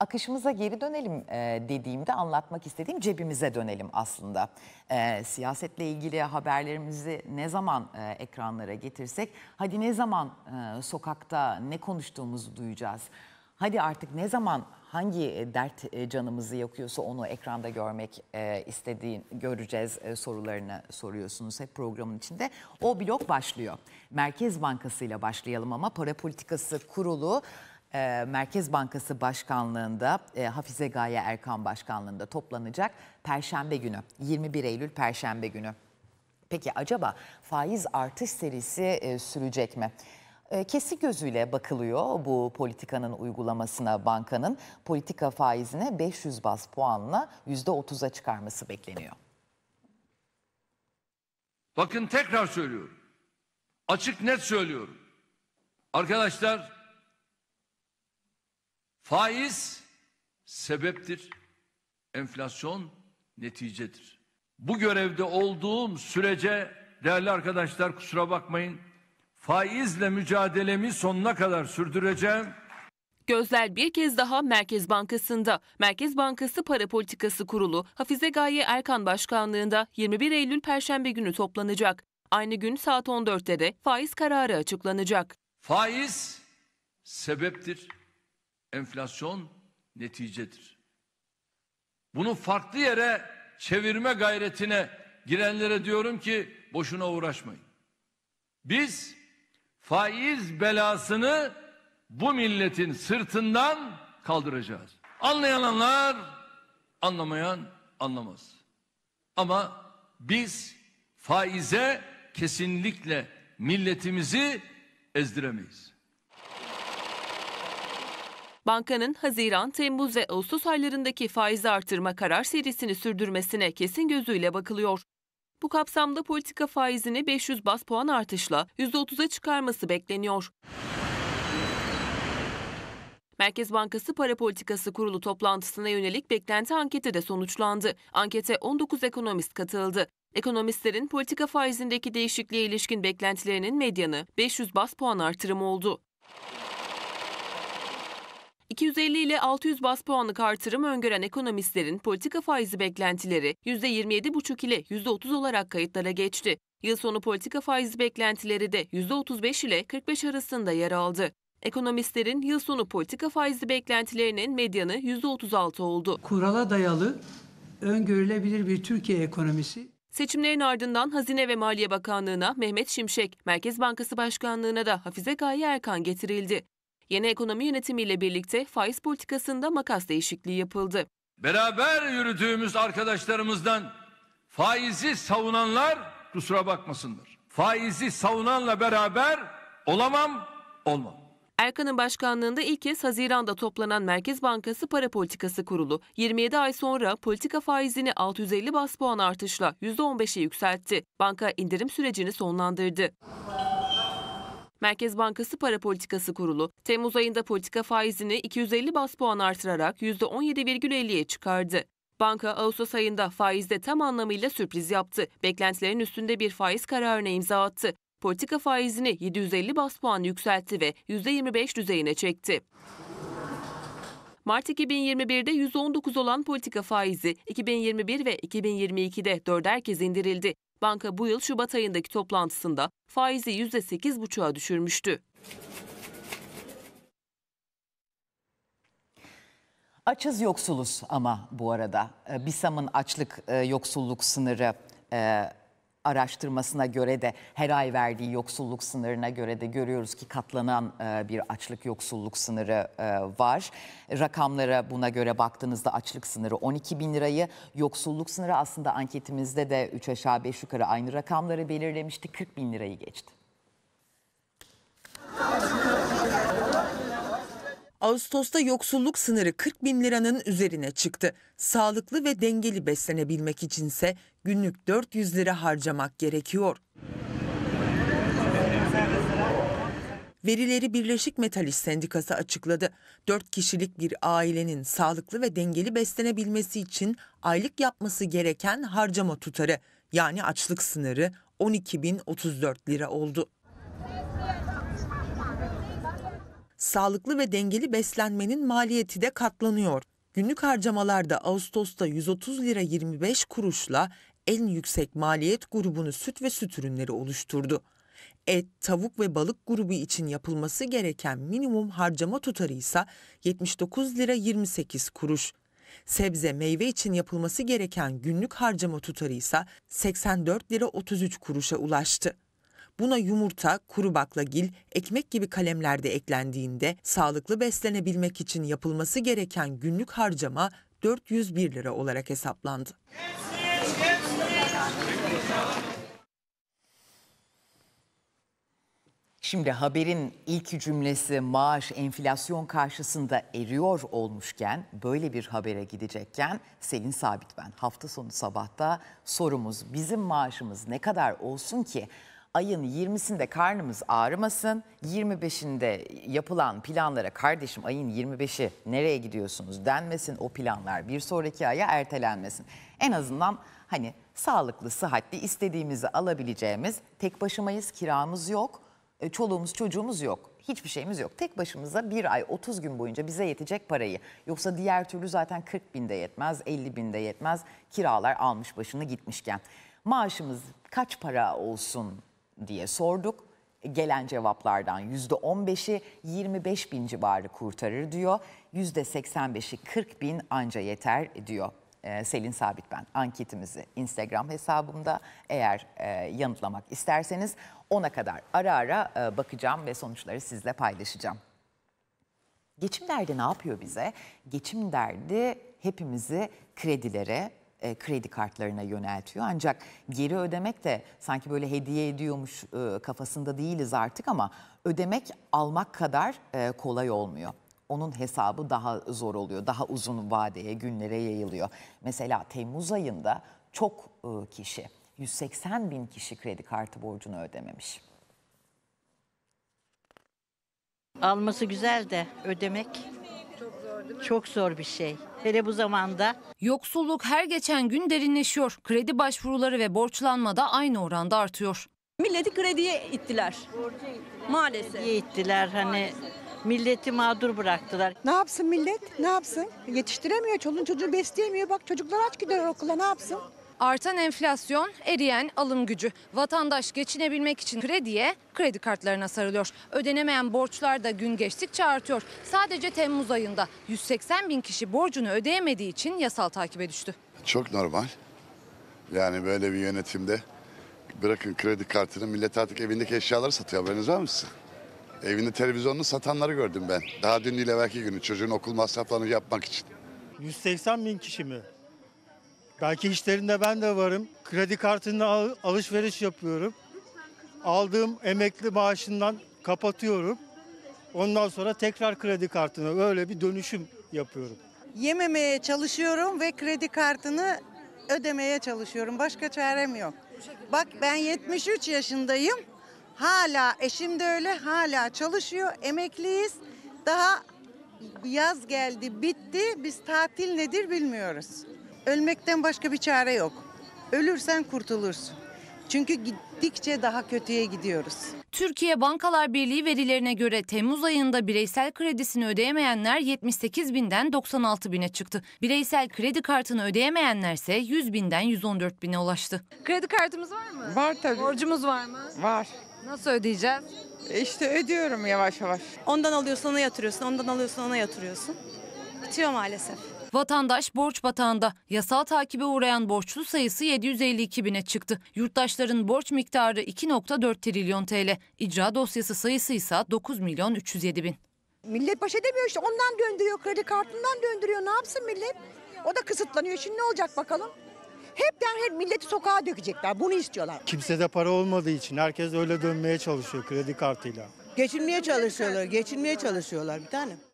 akışımıza geri dönelim e, dediğimde anlatmak istediğim cebimize dönelim aslında. E, siyasetle ilgili haberlerimizi ne zaman e, ekranlara getirsek, hadi ne zaman sokakta ne konuştuğumuzu duyacağız. Hadi artık ne zaman hangi e, dert e, canımızı yakıyorsa onu ekranda görmek e, istediğin göreceğiz sorularını soruyorsunuz hep programın içinde. O blok başlıyor. Merkez Bankası ile başlayalım ama para politikası kurulu Merkez Bankası Başkanlığında Hafize Gaye Erkan Başkanlığında toplanacak Perşembe günü 21 Eylül Perşembe günü. Peki acaba faiz artış serisi sürecek mi? Ee, Kesik gözüyle bakılıyor bu politikanın uygulamasına bankanın politika faizine 500 bas puanla %30'a çıkarması bekleniyor. Bakın tekrar söylüyorum. Açık net söylüyorum. Arkadaşlar faiz sebeptir. Enflasyon neticedir. Bu görevde olduğum sürece değerli arkadaşlar kusura bakmayın faizle mücadelemi sonuna kadar sürdüreceğim. Gözler bir kez daha Merkez Bankası'nda. Merkez Bankası Para Politikası Kurulu Hafize Gaye Erkan Başkanlığı'nda 21 Eylül Perşembe günü toplanacak. Aynı gün saat 14'te de faiz kararı açıklanacak. Faiz sebeptir. Enflasyon neticedir. Bunu farklı yere çevirme gayretine girenlere diyorum ki boşuna uğraşmayın. Biz faiz belasını bu milletin sırtından kaldıracağız. Anlayan anlar, anlamayan anlamaz. Ama biz faize kesinlikle milletimizi ezdiremeyiz. Bankanın Haziran, Temmuz ve Ağustos aylarındaki faizi artırma karar serisini sürdürmesine kesin gözüyle bakılıyor. Bu kapsamda politika faizini 500 bas puan artışla %30'a çıkarması bekleniyor. Merkez Bankası Para Politikası Kurulu toplantısına yönelik beklenti anketi de sonuçlandı. Ankete 19 ekonomist katıldı. Ekonomistlerin politika faizindeki değişikliğe ilişkin beklentilerinin medyanı 500 bas puan artırımı oldu. 250 ile 600 bas puanlık artırım öngören ekonomistlerin politika faizi beklentileri %27,5 ile %30 olarak kayıtlara geçti. Yıl sonu politika faizi beklentileri de %35 ile 45 arasında yer aldı. Ekonomistlerin yıl sonu politika faizi beklentilerinin medyanı %36 oldu. Kurala dayalı öngörülebilir bir Türkiye ekonomisi Seçimlerin ardından Hazine ve Maliye Bakanlığı'na Mehmet Şimşek, Merkez Bankası Başkanlığı'na da Hafize Gaye Erkan getirildi. Yeni ekonomi yönetimiyle birlikte faiz politikasında makas değişikliği yapıldı. Beraber yürüdüğümüz arkadaşlarımızdan faizi savunanlar kusura bakmasınlar. Faizi savunanla beraber olamam, olmam. Erkan'ın başkanlığında ilk kez Haziran'da toplanan Merkez Bankası Para Politikası Kurulu 27 ay sonra politika faizini 650 bas puan artışla %15'e yükseltti. Banka indirim sürecini sonlandırdı. Merkez Bankası Para Politikası Kurulu, Temmuz ayında politika faizini 250 bas puan artırarak %17,50'ye çıkardı. Banka Ağustos ayında faizde tam anlamıyla sürpriz yaptı. Beklentilerin üstünde bir faiz kararına imza attı. Politika faizini 750 bas puan yükseltti ve %25 düzeyine çekti. Mart 2021'de 119 olan politika faizi 2021 ve 2022'de 4'er kez indirildi. Banka bu yıl Şubat ayındaki toplantısında faizi %8,5'a düşürmüştü. Açız yoksuluz ama bu arada. Ee, BİSAM'ın açlık e, yoksulluk sınırı e, araştırmasına göre de her ay verdiği yoksulluk sınırına göre de görüyoruz ki katlanan e, bir açlık yoksulluk sınırı e, var. Rakamlara buna göre baktığınızda açlık sınırı 12 bin lirayı, yoksulluk sınırı aslında anketimizde de 3 aşağı 5 yukarı aynı rakamları belirlemişti 40 bin lirayı geçti. Ağustos'ta yoksulluk sınırı 40 bin liranın üzerine çıktı. Sağlıklı ve dengeli beslenebilmek içinse günlük 400 lira harcamak gerekiyor. Verileri Birleşik Metal İş Sendikası açıkladı. 4 kişilik bir ailenin sağlıklı ve dengeli beslenebilmesi için aylık yapması gereken harcama tutarı yani açlık sınırı 12.034 lira oldu. sağlıklı ve dengeli beslenmenin maliyeti de katlanıyor. Günlük harcamalarda Ağustos'ta 130 lira 25 kuruşla en yüksek maliyet grubunu süt ve süt ürünleri oluşturdu. Et, tavuk ve balık grubu için yapılması gereken minimum harcama tutarı ise 79 lira 28 kuruş. Sebze, meyve için yapılması gereken günlük harcama tutarı ise 84 lira 33 kuruşa ulaştı. Buna yumurta, kuru baklagil, ekmek gibi kalemler de eklendiğinde sağlıklı beslenebilmek için yapılması gereken günlük harcama 401 lira olarak hesaplandı. Şimdi haberin ilk cümlesi maaş enflasyon karşısında eriyor olmuşken böyle bir habere gidecekken Selin Sabit ben hafta sonu sabahta sorumuz bizim maaşımız ne kadar olsun ki ayın 20'sinde karnımız ağrımasın. 25'inde yapılan planlara kardeşim ayın 25'i nereye gidiyorsunuz denmesin. O planlar bir sonraki aya ertelenmesin. En azından hani sağlıklı, sıhhatli istediğimizi alabileceğimiz tek başımayız, kiramız yok, e, çoluğumuz çocuğumuz yok. Hiçbir şeyimiz yok. Tek başımıza bir ay 30 gün boyunca bize yetecek parayı. Yoksa diğer türlü zaten 40 binde yetmez, 50 binde yetmez. Kiralar almış başını gitmişken. Maaşımız kaç para olsun diye sorduk. Gelen cevaplardan yüzde %15'i 25 bin civarı kurtarır diyor. yüzde %85'i 40 bin anca yeter diyor. Ee, Selin Sabit ben anketimizi Instagram hesabımda eğer e, yanıtlamak isterseniz ona kadar ara ara e, bakacağım ve sonuçları sizle paylaşacağım. Geçim derdi ne yapıyor bize? Geçim derdi hepimizi kredilere, e, kredi kartlarına yöneltiyor. Ancak geri ödemek de sanki böyle hediye ediyormuş e, kafasında değiliz artık ama ödemek almak kadar e, kolay olmuyor. Onun hesabı daha zor oluyor, daha uzun vadeye, günlere yayılıyor. Mesela Temmuz ayında çok kişi, 180 bin kişi kredi kartı borcunu ödememiş. Alması güzel de ödemek çok zor bir şey. Hele bu zamanda. Yoksulluk her geçen gün derinleşiyor. Kredi başvuruları ve borçlanma da aynı oranda artıyor. Milleti krediye ittiler. Borca ittiler. Maalesef. Krediye ittiler hani Maalesef. Milleti mağdur bıraktılar. Ne yapsın millet? Ne yapsın? Yetiştiremiyor. Çoluğun çocuğu besleyemiyor. Bak çocuklar aç gidiyor okula ne yapsın? Artan enflasyon, eriyen alım gücü. Vatandaş geçinebilmek için krediye, kredi kartlarına sarılıyor. Ödenemeyen borçlar da gün geçtikçe artıyor. Sadece Temmuz ayında 180 bin kişi borcunu ödeyemediği için yasal takibe düştü. Çok normal. Yani böyle bir yönetimde bırakın kredi kartını millet artık evindeki eşyaları satıyor. Haberiniz var mısın? Evinde televizyonunu satanları gördüm ben. Daha dün değil evvelki günü çocuğun okul masraflarını yapmak için. 180 bin kişi mi? Belki işlerinde ben de varım. Kredi kartında al- alışveriş yapıyorum. Aldığım emekli maaşından kapatıyorum. Ondan sonra tekrar kredi kartına öyle bir dönüşüm yapıyorum. Yememeye çalışıyorum ve kredi kartını ödemeye çalışıyorum. Başka çarem yok. Bak ben 73 yaşındayım. Hala eşim de öyle hala çalışıyor. Emekliyiz. Daha yaz geldi bitti. Biz tatil nedir bilmiyoruz. Ölmekten başka bir çare yok. Ölürsen kurtulursun. Çünkü gittikçe daha kötüye gidiyoruz. Türkiye Bankalar Birliği verilerine göre Temmuz ayında bireysel kredisini ödeyemeyenler 78 binden 96 bine çıktı. Bireysel kredi kartını ödeyemeyenler ise 100 binden 114 bine ulaştı. Kredi kartımız var mı? Var tabii. Borcumuz var mı? Var. Nasıl ödeyeceğiz? E işte ödüyorum yavaş yavaş. Ondan alıyorsun ona yatırıyorsun, ondan alıyorsun ona yatırıyorsun. Bitiyor maalesef. Vatandaş borç batağında yasal takibe uğrayan borçlu sayısı 752 bine çıktı. Yurttaşların borç miktarı 2.4 trilyon TL. İcra dosyası sayısı ise 9 milyon 307 bin. Millet baş edemiyor işte ondan döndürüyor kredi kartından döndürüyor ne yapsın millet? O da kısıtlanıyor şimdi ne olacak bakalım? Hep her milleti sokağa dökecekler. Bunu istiyorlar. Kimsede para olmadığı için herkes öyle dönmeye çalışıyor kredi kartıyla. Geçinmeye çalışıyorlar, geçinmeye çalışıyorlar bir tanem.